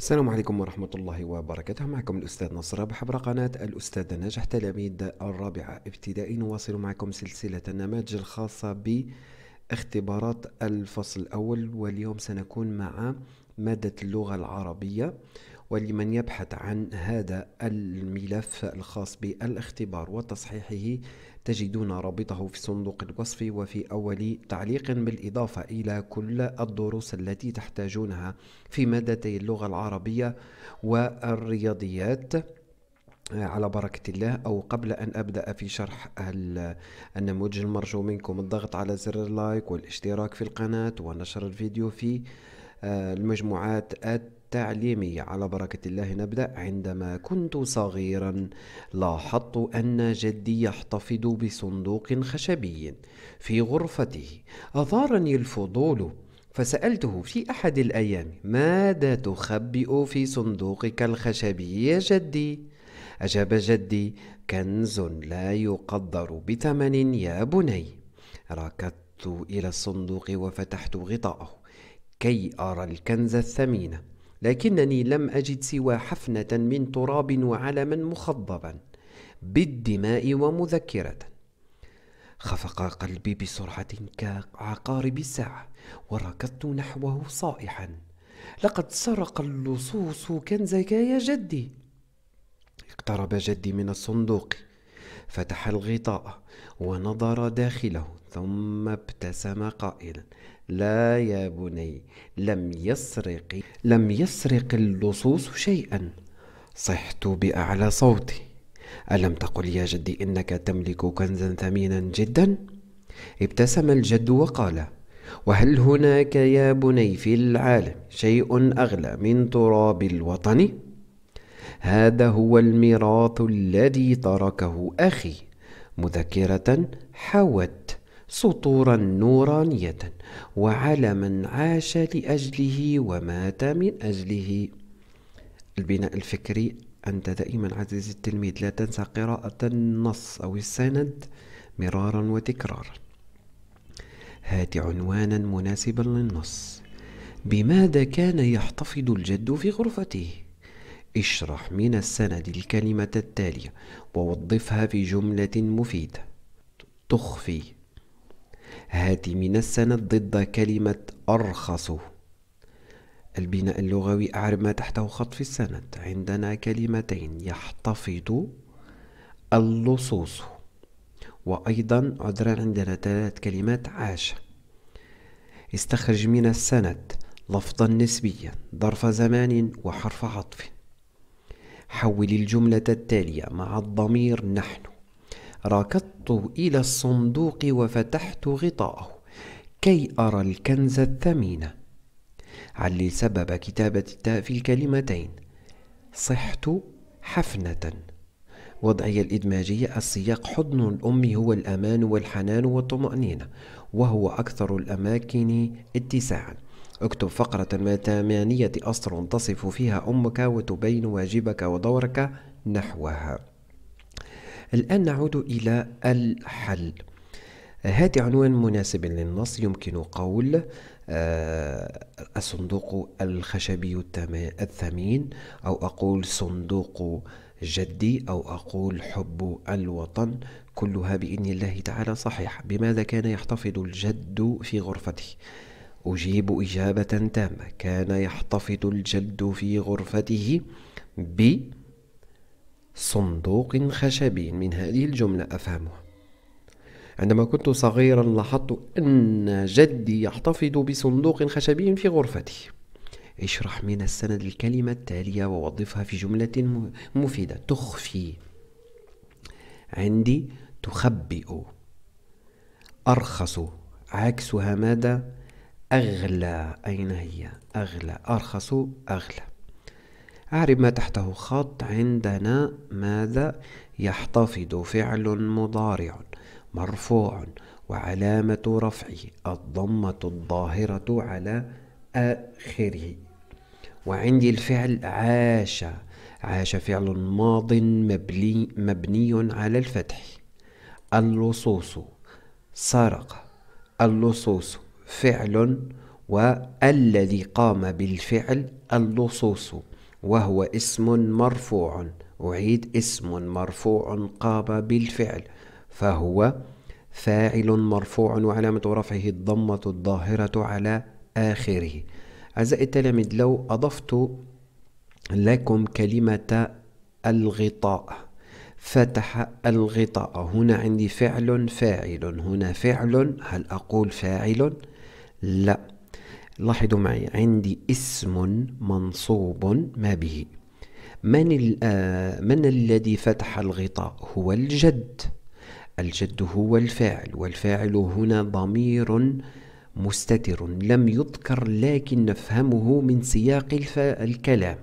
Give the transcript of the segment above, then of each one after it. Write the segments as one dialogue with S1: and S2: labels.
S1: السلام عليكم ورحمة الله وبركاته معكم الأستاذ نصر بحبر قناة الأستاذ ناجح تلاميذ الرابعة ابتدائي نواصل معكم سلسلة النماذج الخاصة باختبارات الفصل الأول واليوم سنكون مع مادة اللغة العربية ولمن يبحث عن هذا الملف الخاص بالاختبار وتصحيحه تجدون رابطه في صندوق الوصف وفي أول تعليق بالإضافة إلى كل الدروس التي تحتاجونها في مادتي اللغة العربية والرياضيات على بركة الله أو قبل أن أبدأ في شرح النموذج المرجو منكم الضغط على زر اللايك والاشتراك في القناة ونشر الفيديو في آه، المجموعات التعليمي على بركة الله نبدأ عندما كنت صغيرا لاحظت أن جدي يحتفظ بصندوق خشبي في غرفته أثارني الفضول فسألته في أحد الأيام ماذا تخبئ في صندوقك الخشبي يا جدي؟ أجاب جدي كنز لا يقدر بثمن يا بني ركضت إلى الصندوق وفتحت غطاءه كي أرى الكنز الثمين لكنني لم أجد سوى حفنة من تراب وعلما مخضبا بالدماء ومذكرة خفق قلبي بسرعة كعقارب الساعة وركضت نحوه صائحا لقد سرق اللصوص كنزك يا جدي اقترب جدي من الصندوق فتح الغطاء ونظر داخله ثم ابتسم قائلا لا يا بني لم يسرق لم يسرق اللصوص شيئا صحت باعلى صوتي الم تقل يا جدي انك تملك كنزا ثمينا جدا ابتسم الجد وقال وهل هناك يا بني في العالم شيء اغلى من تراب الوطن هذا هو الميراث الذي تركه اخي مذكره حوت سطورا نورانية وعلما عاش لأجله ومات من أجله البناء الفكري أنت دائما عزيزي التلميذ لا تنسى قراءة النص أو السند مرارا وتكرارا هات عنوانا مناسبا للنص بماذا كان يحتفظ الجد في غرفته اشرح من السند الكلمة التالية ووظفها في جملة مفيدة تخفي هات من السند ضد كلمة أرخص البناء اللغوي أعرب ما تحته خط في السند عندنا كلمتين يحتفظ اللصوص وأيضا عذرا عندنا ثلاث كلمات عاش استخرج من السند لفظا نسبيا ظرف زمان وحرف عطف حول الجملة التالية مع الضمير نحن ركضت الى الصندوق وفتحت غطاءه كي ارى الكنز الثمين علل سبب كتابه التاء في الكلمتين صحت حفنه وضعي الإدماجية السياق حضن الأم هو الأمان والحنان والطمأنينة وهو أكثر الأماكن اتساعا اكتب فقرة ما ثمانية أسطر تصف فيها أمك وتبين واجبك ودورك نحوها الآن نعود إلى الحل هذا عنوان مناسب للنص يمكن قول آه، الصندوق الخشبي الثمين أو أقول صندوق جدي أو أقول حب الوطن كلها بإذن الله تعالى صحيح بماذا كان يحتفظ الجد في غرفته أجيب إجابة تامة كان يحتفظ الجد في غرفته ب صندوق خشبي من هذه الجملة أفهمها عندما كنت صغيرا لاحظت أن جدي يحتفظ بصندوق خشبي في غرفته اشرح من السند الكلمة التالية ووظفها في جملة مفيدة تخفي عندي تخبئ أرخص عكسها ماذا أغلى أين هي أغلى أرخص أغلى أعرب ما تحته خط عندنا ماذا يحتفظ فعل مضارع مرفوع وعلامة رفعه الضمة الظاهرة على آخره وعندي الفعل عاش عاش فعل ماض مبني, مبني على الفتح اللصوص سرق اللصوص فعل والذي قام بالفعل اللصوص وهو اسم مرفوع أعيد اسم مرفوع قاب بالفعل فهو فاعل مرفوع وعلامة رفعه الضمة الظاهرة على آخره أعزائي التلاميذ لو أضفت لكم كلمة الغطاء فتح الغطاء هنا عندي فعل فاعل هنا فعل هل أقول فاعل؟ لا لاحظوا معي عندي اسم منصوب ما به من, آه، من الذي فتح الغطاء هو الجد الجد هو الفاعل والفاعل هنا ضمير مستتر لم يذكر لكن نفهمه من سياق الكلام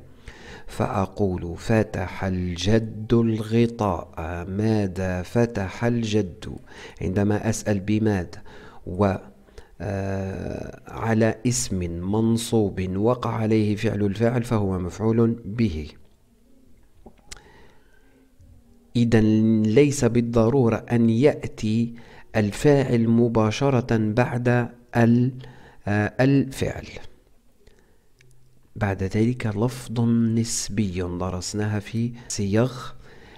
S1: فأقول فتح الجد الغطاء ماذا فتح الجد عندما أسأل بماذا و آه، على اسم منصوب وقع عليه فعل الفاعل فهو مفعول به إذا ليس بالضرورة أن يأتي الفاعل مباشرة بعد آه، الفعل بعد ذلك لفظ نسبي درسناها في صيغ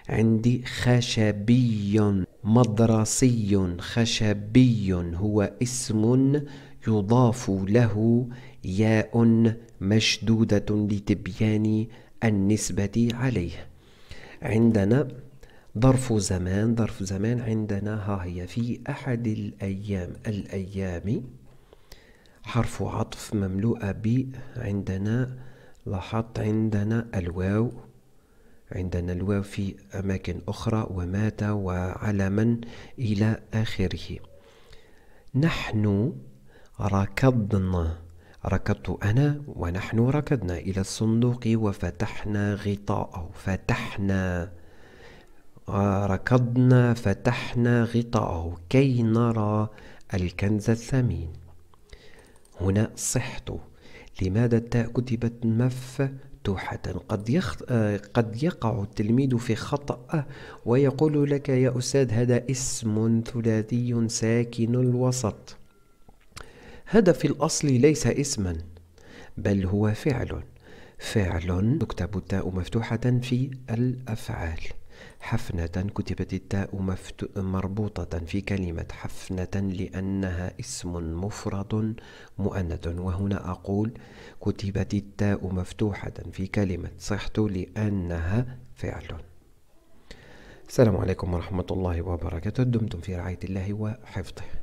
S1: عندي خشبي مدرسي خشبي هو اسم يضاف له ياء مشدودة لتبيان النسبة عليه عندنا ظرف زمان ظرف زمان عندنا ها هي في أحد الأيام الأيام حرف عطف مملوءة ب عندنا لاحظت عندنا الواو عندنا الواو في أماكن أخرى ومات وعلما إلى آخره نحن ركضنا ركضت أنا ونحن ركضنا إلى الصندوق وفتحنا غطاءه فتحنا ركضنا فتحنا غطاءه كي نرى الكنز الثمين هنا صحت لماذا التاء كتبت مفتوحة قد, يخ... قد يقع التلميذ في خطأ ويقول لك يا أستاذ هذا اسم ثلاثي ساكن الوسط هدف الأصل ليس اسما بل هو فعل فعل تكتب التاء مفتوحة في الأفعال حفنة كتبت التاء مفت... مربوطة في كلمة حفنة لأنها اسم مفرد مؤنث وهنا أقول كتبت التاء مفتوحة في كلمة صحت لأنها فعل السلام عليكم ورحمة الله وبركاته دمتم في رعاية الله وحفظه